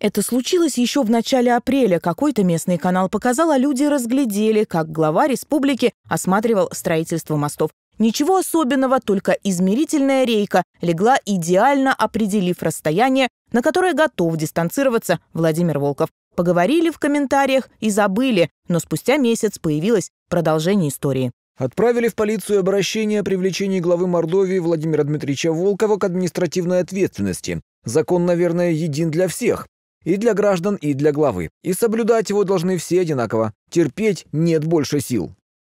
Это случилось еще в начале апреля. Какой-то местный канал показал, а люди разглядели, как глава республики осматривал строительство мостов. Ничего особенного, только измерительная рейка легла, идеально определив расстояние, на которое готов дистанцироваться Владимир Волков. Поговорили в комментариях и забыли, но спустя месяц появилось продолжение истории. Отправили в полицию обращение о привлечении главы Мордовии Владимира Дмитриевича Волкова к административной ответственности. Закон, наверное, един для всех и для граждан, и для главы. И соблюдать его должны все одинаково. Терпеть нет больше сил.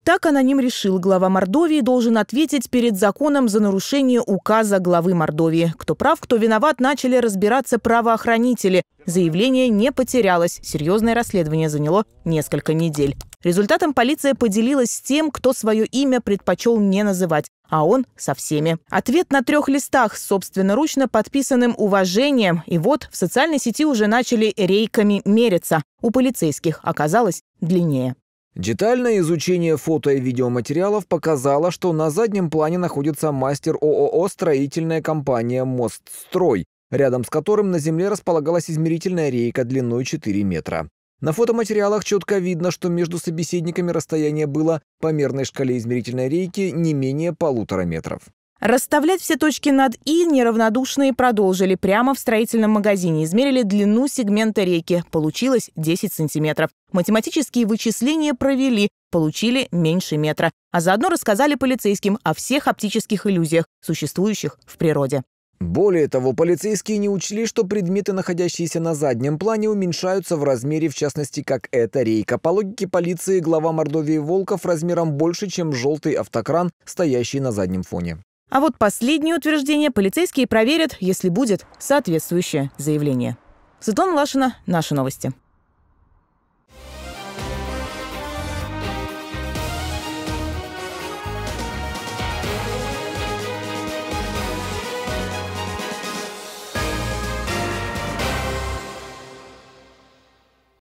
Так аноним решил, глава Мордовии должен ответить перед законом за нарушение указа главы Мордовии. Кто прав, кто виноват, начали разбираться правоохранители. Заявление не потерялось. Серьезное расследование заняло несколько недель. Результатом полиция поделилась с тем, кто свое имя предпочел не называть, а он со всеми. Ответ на трех листах с собственноручно подписанным уважением. И вот в социальной сети уже начали рейками мериться. У полицейских оказалось длиннее. Детальное изучение фото и видеоматериалов показало, что на заднем плане находится мастер ООО «Строительная компания «Мостстрой», рядом с которым на земле располагалась измерительная рейка длиной 4 метра. На фотоматериалах четко видно, что между собеседниками расстояние было по мерной шкале измерительной рейки не менее полутора метров. Расставлять все точки над «и» неравнодушные продолжили прямо в строительном магазине. Измерили длину сегмента реки. Получилось 10 сантиметров. Математические вычисления провели, получили меньше метра. А заодно рассказали полицейским о всех оптических иллюзиях, существующих в природе. Более того, полицейские не учли, что предметы, находящиеся на заднем плане, уменьшаются в размере, в частности, как эта рейка. По логике полиции, глава Мордовии Волков размером больше, чем желтый автокран, стоящий на заднем фоне. А вот последнее утверждение полицейские проверят, если будет соответствующее заявление. Светлана Лашина, «Наши новости».